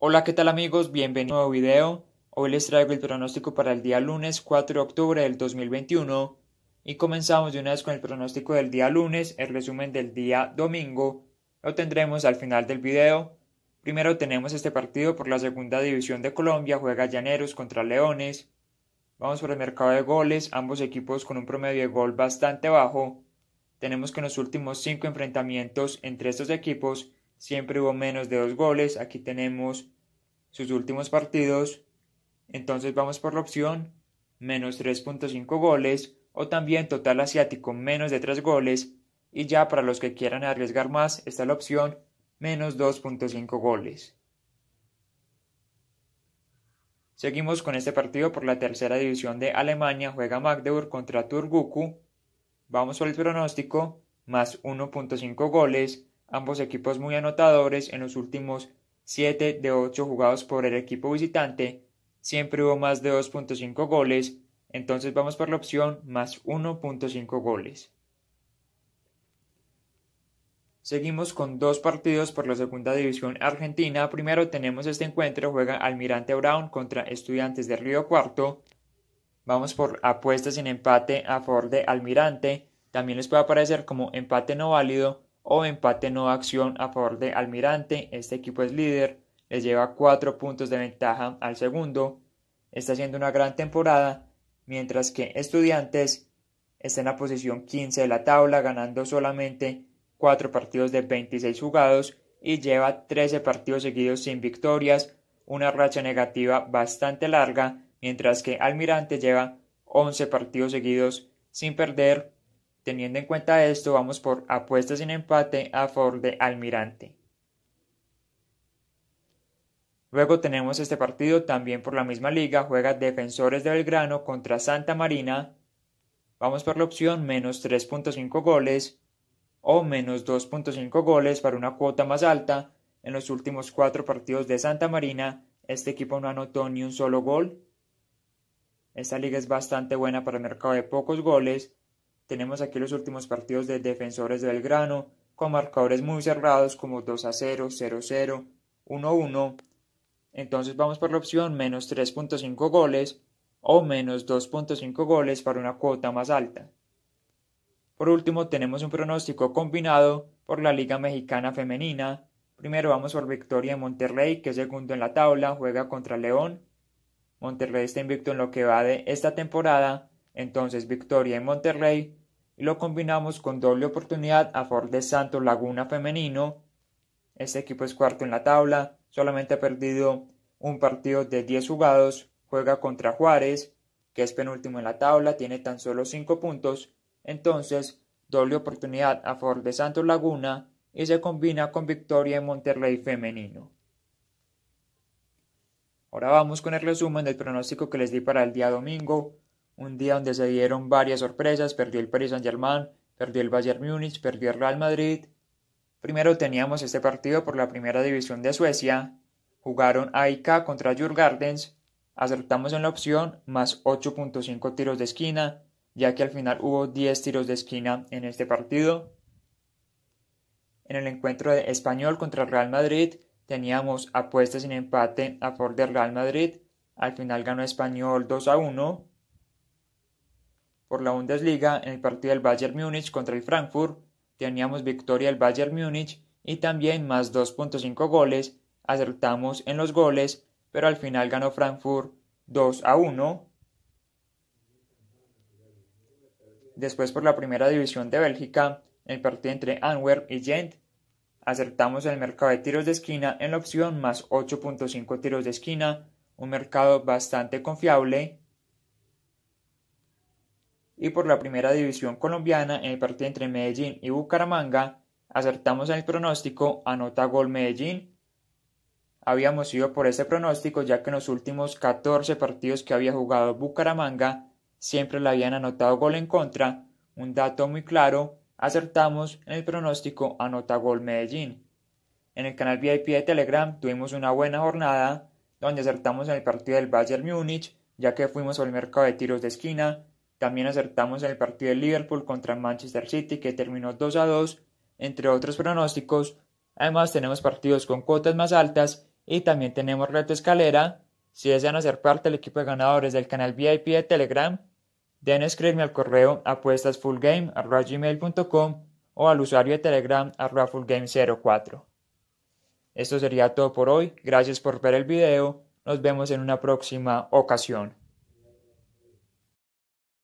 Hola, ¿qué tal amigos? Bienvenidos a un nuevo video. Hoy les traigo el pronóstico para el día lunes 4 de octubre del 2021 y comenzamos de una vez con el pronóstico del día lunes, el resumen del día domingo lo tendremos al final del video. Primero tenemos este partido por la segunda división de Colombia, juega Llaneros contra Leones. Vamos por el mercado de goles, ambos equipos con un promedio de gol bastante bajo. Tenemos que en los últimos cinco enfrentamientos entre estos equipos siempre hubo menos de dos goles. Aquí tenemos sus últimos partidos. Entonces vamos por la opción menos 3.5 goles o también total asiático menos de 3 goles. Y ya para los que quieran arriesgar más está la opción menos 2.5 goles. Seguimos con este partido por la tercera división de Alemania. Juega Magdeburg contra Turguku. Vamos por el pronóstico. Más 1.5 goles ambos equipos muy anotadores en los últimos 7 de 8 jugados por el equipo visitante, siempre hubo más de 2.5 goles, entonces vamos por la opción más 1.5 goles. Seguimos con dos partidos por la segunda división argentina. Primero tenemos este encuentro, juega Almirante Brown contra Estudiantes de Río Cuarto. Vamos por apuestas sin empate a favor de Almirante. También les puede aparecer como empate no válido o empate no acción a favor de Almirante. Este equipo es líder, le lleva 4 puntos de ventaja al segundo. Está haciendo una gran temporada, mientras que Estudiantes está en la posición 15 de la tabla, ganando solamente 4 partidos de 26 jugados y lleva 13 partidos seguidos sin victorias, una racha negativa bastante larga, mientras que Almirante lleva 11 partidos seguidos sin perder Teniendo en cuenta esto, vamos por apuestas sin empate a favor de Almirante. Luego tenemos este partido también por la misma liga, juega Defensores de Belgrano contra Santa Marina. Vamos por la opción menos 3.5 goles o menos 2.5 goles para una cuota más alta. En los últimos cuatro partidos de Santa Marina, este equipo no anotó ni un solo gol. Esta liga es bastante buena para el mercado de pocos goles tenemos aquí los últimos partidos de Defensores del grano con marcadores muy cerrados como 2 a 0, 0 0, 1 1. Entonces vamos por la opción menos 3.5 goles o menos 2.5 goles para una cuota más alta. Por último, tenemos un pronóstico combinado por la Liga Mexicana Femenina. Primero vamos por Victoria en Monterrey, que es segundo en la tabla, juega contra León. Monterrey está invicto en lo que va de esta temporada, entonces Victoria en Monterrey y lo combinamos con doble oportunidad a favor de Santos Laguna Femenino. Este equipo es cuarto en la tabla, solamente ha perdido un partido de 10 jugados, juega contra Juárez, que es penúltimo en la tabla, tiene tan solo 5 puntos, entonces doble oportunidad a favor de Santos Laguna y se combina con victoria en Monterrey Femenino. Ahora vamos con el resumen del pronóstico que les di para el día domingo, un día donde se dieron varias sorpresas, perdió el Paris Saint-Germain, perdió el Bayern Múnich, perdió el Real Madrid. Primero teníamos este partido por la primera división de Suecia, jugaron AIK contra Jurgardens, acertamos en la opción más 8.5 tiros de esquina, ya que al final hubo 10 tiros de esquina en este partido. En el encuentro de Español contra el Real Madrid teníamos apuestas sin empate a favor del Real Madrid, al final ganó Español 2 a 1 por la Bundesliga en el partido del Bayern Múnich contra el Frankfurt, teníamos victoria el Bayern Múnich y también más 2.5 goles, acertamos en los goles, pero al final ganó Frankfurt 2 a 1. Después por la primera división de Bélgica, en el partido entre Anwerp y Gent, acertamos el mercado de tiros de esquina en la opción más 8.5 tiros de esquina, un mercado bastante confiable y por la Primera División Colombiana en el partido entre Medellín y Bucaramanga, acertamos en el pronóstico, anota gol Medellín. Habíamos ido por ese pronóstico ya que en los últimos 14 partidos que había jugado Bucaramanga siempre le habían anotado gol en contra, un dato muy claro, acertamos en el pronóstico, anota gol Medellín. En el canal VIP de Telegram tuvimos una buena jornada donde acertamos en el partido del Bayern Múnich ya que fuimos al mercado de tiros de esquina, también acertamos en el partido de Liverpool contra Manchester City que terminó 2 a 2, entre otros pronósticos. Además tenemos partidos con cuotas más altas y también tenemos reto escalera. Si desean hacer parte del equipo de ganadores del canal VIP de Telegram, deben escribirme al correo apuestasfullgame.com o al usuario de Telegram fullgame04. Esto sería todo por hoy, gracias por ver el video, nos vemos en una próxima ocasión.